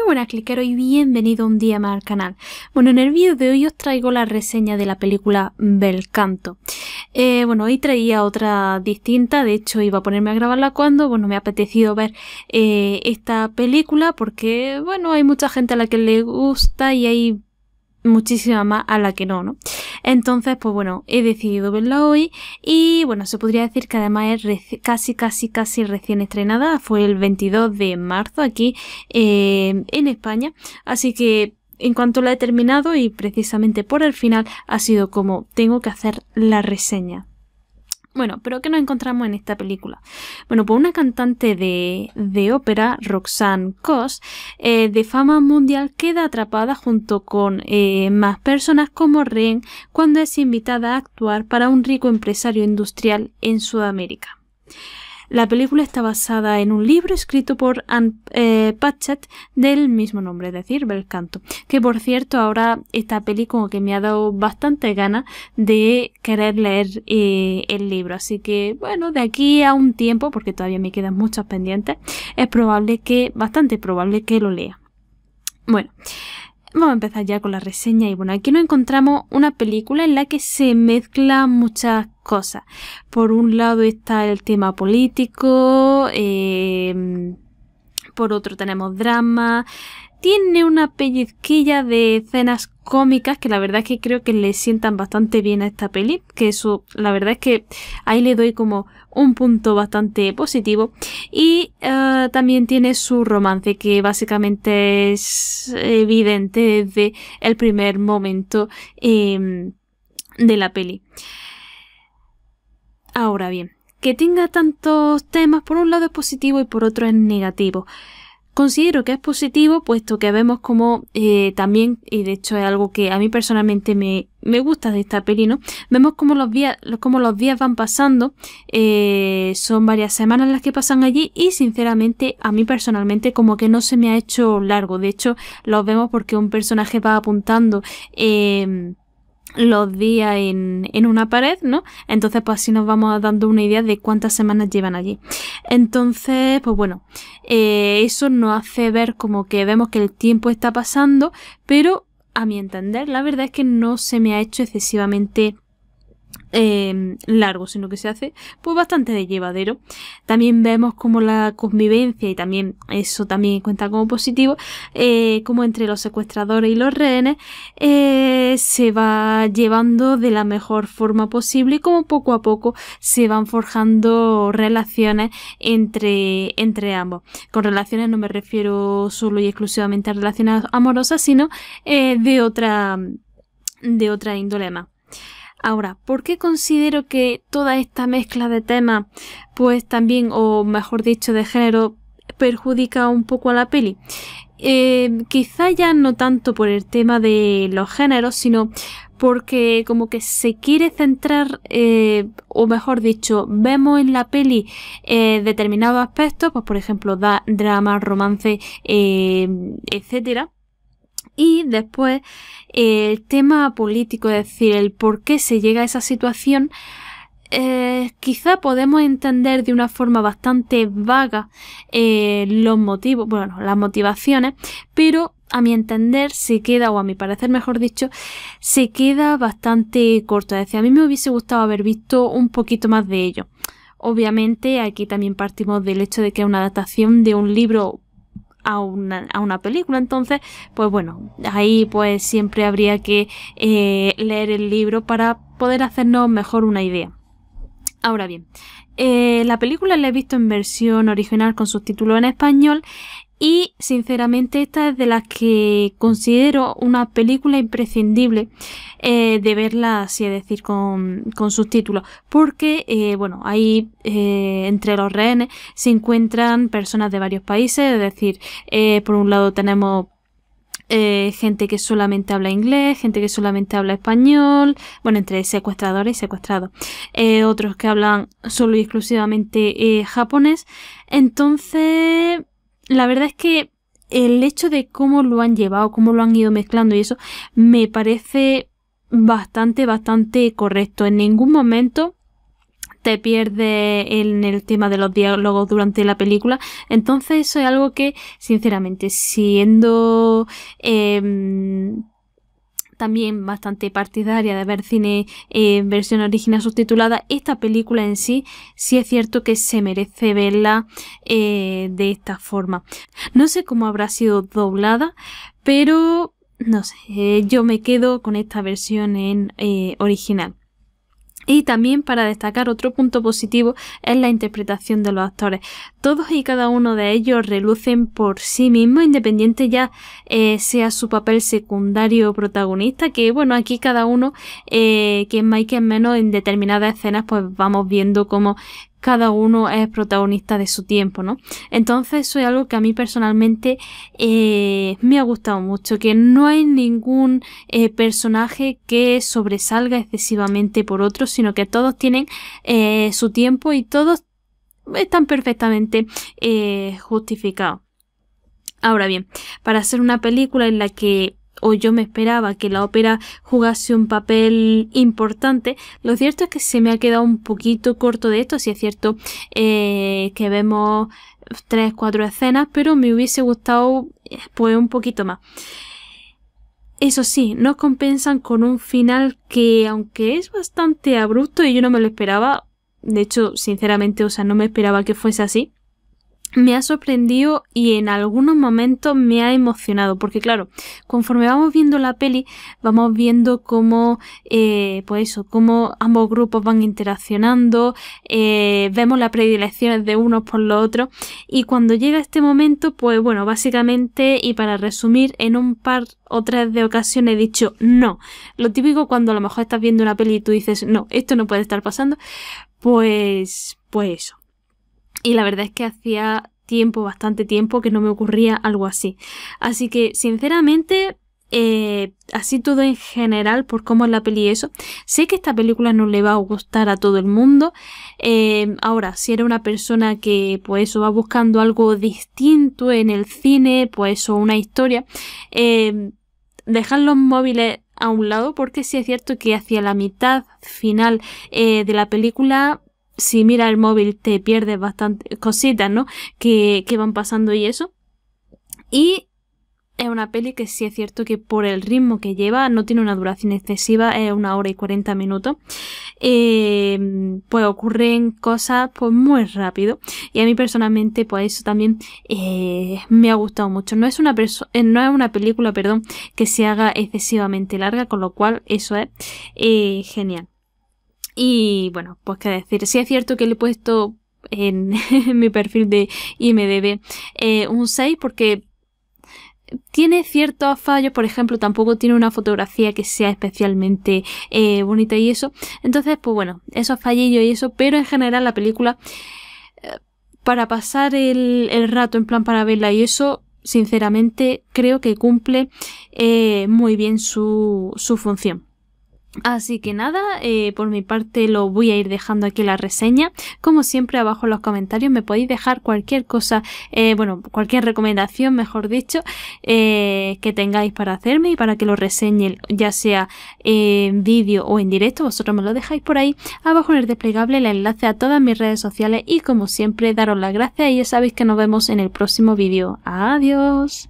Muy buenas cliqueros y bienvenido un día más al canal. Bueno, en el vídeo de hoy os traigo la reseña de la película Bel Canto. Eh, bueno, hoy traía otra distinta, de hecho iba a ponerme a grabarla cuando, bueno, me ha apetecido ver eh, esta película porque, bueno, hay mucha gente a la que le gusta y hay muchísima más a la que no, ¿no? Entonces, pues bueno, he decidido verla hoy y bueno, se podría decir que además es casi, casi, casi recién estrenada. Fue el 22 de marzo aquí eh, en España. Así que en cuanto la he terminado y precisamente por el final ha sido como tengo que hacer la reseña. Bueno, pero ¿qué nos encontramos en esta película? Bueno, pues una cantante de, ópera, Roxanne Cos, eh, de fama mundial, queda atrapada junto con eh, más personas como Ren cuando es invitada a actuar para un rico empresario industrial en Sudamérica. La película está basada en un libro escrito por Anne eh, Patchett del mismo nombre, es decir, Belcanto, Canto. Que por cierto, ahora esta peli como que me ha dado bastante ganas de querer leer eh, el libro. Así que bueno, de aquí a un tiempo, porque todavía me quedan muchas pendientes, es probable que, bastante probable que lo lea. Bueno. Vamos a empezar ya con la reseña y bueno, aquí nos encontramos una película en la que se mezclan muchas cosas. Por un lado está el tema político, eh, por otro tenemos drama, tiene una pellizquilla de escenas cómicas que la verdad es que creo que le sientan bastante bien a esta peli, que eso la verdad es que ahí le doy como un punto bastante positivo y eh, también tiene su romance que básicamente es evidente desde el primer momento em, de la peli. Ahora bien, que tenga tantos temas por un lado es positivo y por otro es negativo. Considero que es positivo, puesto que vemos como eh, también, y de hecho es algo que a mí personalmente me, gusta de esta peli, Vemos como los días, los días van pasando, eh, son varias semanas las que pasan allí y sinceramente a mí personalmente como que no se me ha hecho largo, de hecho los vemos porque un personaje va apuntando em, los días en, una pared, ¿no? Entonces, pues así nos vamos dando una idea de cuántas semanas llevan allí. Entonces, pues bueno, eh, eso nos hace ver como que vemos que el tiempo está pasando, pero a mi entender, la verdad es que no se me ha hecho excesivamente eh, largo, sino que se hace pues bastante de llevadero. También vemos como la convivencia, y también eso también cuenta como positivo, eh, como entre los secuestradores y los rehenes eh, se va llevando de la mejor forma posible y como poco a poco se van forjando relaciones entre, entre ambos. Con relaciones no me refiero solo y exclusivamente a relaciones amorosas, sino eh, de otra de otra índole más. Ahora, ¿por qué considero que toda esta mezcla de temas, pues también, o mejor dicho, de género, perjudica un poco a la peli? Eh, quizá ya no tanto por el tema de los géneros, sino porque como que se quiere centrar, eh, o mejor dicho, vemos en la peli eh, determinados aspectos, pues por ejemplo, da, drama, romance, etcétera y después el tema político, es decir, el por qué se llega a esa situación, eh, quizá podemos entender de una forma bastante vaga eh, los motivos, bueno, las motivaciones, pero a mi entender se queda, o a mi parecer mejor dicho, se queda bastante corto. Es decir, a mí me hubiese gustado haber visto un poquito más de ello. Obviamente aquí también partimos del hecho de que es una adaptación de un libro a una, película. Entonces, pues bueno, ahí pues siempre habría que eh, leer el libro para poder hacernos mejor una idea. Ahora bien, eh, la película la he visto en versión original con subtítulos en español y sinceramente esta es de las que considero una película imprescindible eh, de verla, así es decir, con, con subtítulos. Porque, eh, bueno, ahí eh, entre los rehenes se encuentran personas de varios países, es decir, por un lado tenemos gente que solamente habla inglés, gente que solamente habla español, bueno, entre secuestradores y secuestrados, otros que hablan solo y exclusivamente japonés. Entonces, la verdad es que el hecho de cómo lo han llevado, cómo lo han ido mezclando y eso, me parece bastante, bastante correcto. En ningún momento te pierdes en el tema de los diálogos durante la película. Entonces eso es algo que, sinceramente, siendo em, también bastante partidaria de ver cine eh, en versión original subtitulada, esta película en sí sí es cierto que se merece verla eh, de esta forma. No sé cómo habrá sido doblada, pero no sé, eh, yo me quedo con esta versión en original. Y también para destacar otro punto positivo es la interpretación de los actores. Todos y cada uno de ellos relucen por sí mismo, independiente ya eh, sea su papel secundario o protagonista, que bueno, aquí cada uno, eh, que es más y que es menos, en determinadas escenas pues vamos viendo cómo cada uno es protagonista de su tiempo, ¿no? Entonces eso es algo que a mí personalmente eh, me ha gustado mucho, que no hay ningún eh, personaje que sobresalga excesivamente por otro, sino que todos tienen eh, su tiempo y todos están perfectamente justificados. Ahora bien, para hacer una película en la que o yo me esperaba que la ópera jugase un papel importante. Lo cierto es que se me ha quedado un poquito corto de esto, si es cierto eh, que vemos tres, cuatro escenas, pero me hubiese gustado eh, pues un poquito más. Eso sí, nos compensan con un final que, aunque es bastante abrupto y yo no me lo esperaba, de hecho, sinceramente, o sea, no me esperaba que fuese así, me ha sorprendido y en algunos momentos me ha emocionado, porque claro, conforme vamos viendo la peli, vamos viendo cómo, eh, pues eso, cómo ambos grupos van interaccionando, eh, vemos las predilecciones de unos por los otros, y cuando llega este momento, pues bueno, básicamente, y para resumir, en un par o de ocasiones he dicho no. Lo típico cuando a lo mejor estás viendo una peli y tú dices, no, esto no puede estar pasando, pues, pues eso y la verdad es que hacía tiempo, bastante tiempo, que no me ocurría algo así. Así que, sinceramente, eh, así todo en general, por cómo es la peli eso, sé que esta película no le va a gustar a todo el mundo. Eh, ahora, si era una persona que, pues, va buscando algo distinto en el cine, pues, o una historia, eh, los móviles a un lado porque sí es cierto que hacia la mitad final eh, de la película si mira el móvil te pierdes bastantes cositas, ¿no? Que, van pasando y eso. Y es una peli que sí es cierto que por el ritmo que lleva no tiene una duración excesiva, es una hora y 40 minutos. Em, pues ocurren cosas pues muy rápido y a mí personalmente pues eso también eh, me ha gustado mucho. No es una eh, no es una película, perdón, que se haga excesivamente larga, con lo cual eso es eh, genial. Y bueno, pues qué decir. Sí es cierto que le he puesto en, mi perfil de IMDB eh, un 6 porque tiene ciertos fallos, por ejemplo, tampoco tiene una fotografía que sea especialmente eh, bonita y eso. Entonces, pues bueno, esos fallillos y eso, pero en general la película, eh, para pasar el, rato en plan para verla y eso, sinceramente creo que cumple muy bien su función. Así que nada, eh, por mi parte lo voy a ir dejando aquí la reseña. Como siempre, abajo en los comentarios me podéis dejar cualquier cosa, eh, bueno, cualquier recomendación, mejor dicho, eh, que tengáis para hacerme y para que lo reseñe, ya sea en vídeo o en directo, vosotros me lo dejáis por ahí. Abajo en el desplegable el enlace a todas mis redes sociales y como siempre, daros las gracias y ya sabéis que nos vemos en el próximo vídeo. Adiós.